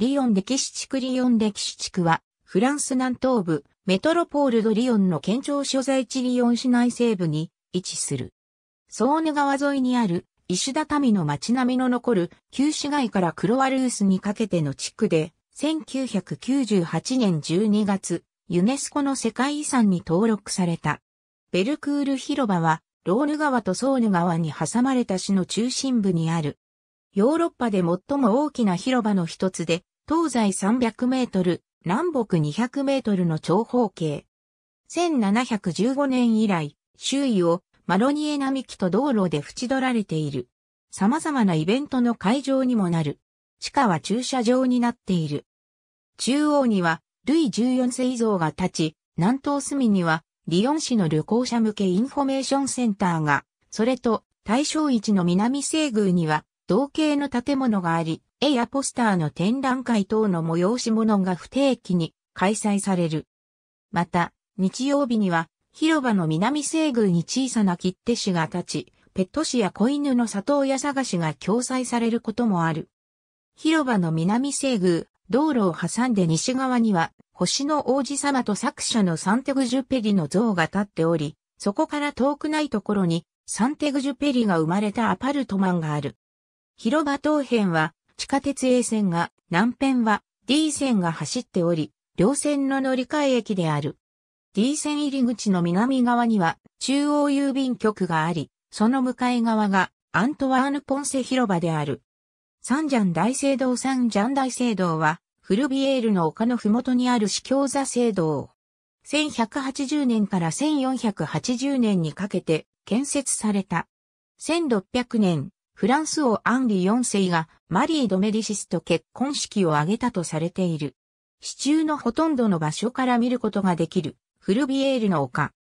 リヨン歴史地区リヨン歴史地区は、フランス南東部、メトロポールドリヨンの県庁所在地リヨン市内西部に位置する。ソーヌ川沿いにある、石畳の街並みの残る、旧市街からクロワルースにかけての地区で、1998年12月、ユネスコの世界遺産に登録された。ベルクール広場は、ローヌ川とソーヌ川に挟まれた市の中心部にある。ヨーロッパで最も大きな広場の一つで、東西300メートル、南北200メートルの長方形。1715年以来、周囲をマロニエ並木と道路で縁取られている。様々なイベントの会場にもなる。地下は駐車場になっている。中央には、ルイ14世像が立ち、南東隅には、リヨン市の旅行者向けインフォメーションセンターが、それと、大正市の南西宮には、同型の建物があり、絵やポスターの展覧会等の催し物が不定期に開催される。また、日曜日には広場の南西宮に小さな切手紙が立ち、ペット紙や子犬の里親探しが共催されることもある。広場の南西宮、道路を挟んで西側には、星の王子様と作者のサンテグジュペリの像が立っており、そこから遠くないところに、サンテグジュペリが生まれたアパルトマンがある。広場東辺は、地下鉄 A 線が、南辺は D 線が走っており、両線の乗り換え駅である。D 線入り口の南側には中央郵便局があり、その向かい側がアントワーヌ・ポンセ広場である。サンジャン大聖堂サンジャン大聖堂は、フルビエールの丘のふもとにある司教座聖堂。1180年から1480年にかけて建設された。1600年、フランス王アンリ4世がマリー・ド・メディシスと結婚式を挙げたとされている。市中のほとんどの場所から見ることができるフルビエールの丘。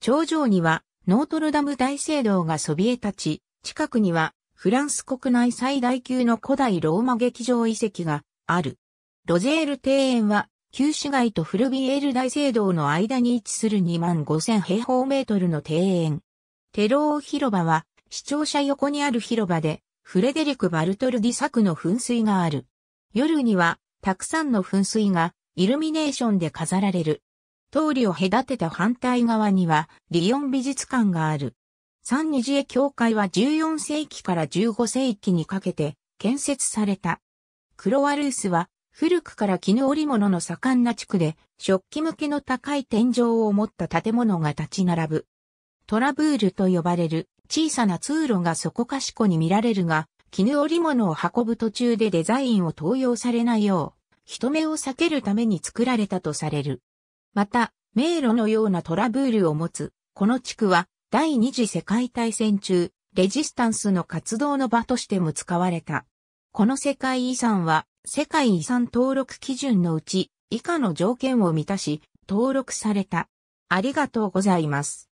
頂上にはノートルダム大聖堂がそびえ立ち、近くにはフランス国内最大級の古代ローマ劇場遺跡がある。ロゼール庭園は旧市街とフルビエール大聖堂の間に位置する2万5000平方メートルの庭園。テロー広場は視聴者横にある広場で、フレデリク・バルトルディ作の噴水がある。夜には、たくさんの噴水が、イルミネーションで飾られる。通りを隔てた反対側には、リヨン美術館がある。サンニジエ教会は14世紀から15世紀にかけて建設された。クロワルースは古くから絹織物の盛んな地区で食器向けの高い天井を持った建物が立ち並ぶ。トラブールと呼ばれる小さな通路がそこかしこに見られるが、絹織物を運ぶ途中でデザインを盗用されないよう、人目を避けるために作られたとされる。また、迷路のようなトラブールを持つ、この地区は、第二次世界大戦中、レジスタンスの活動の場としても使われた。この世界遺産は、世界遺産登録基準のうち、以下の条件を満たし、登録された。ありがとうございます。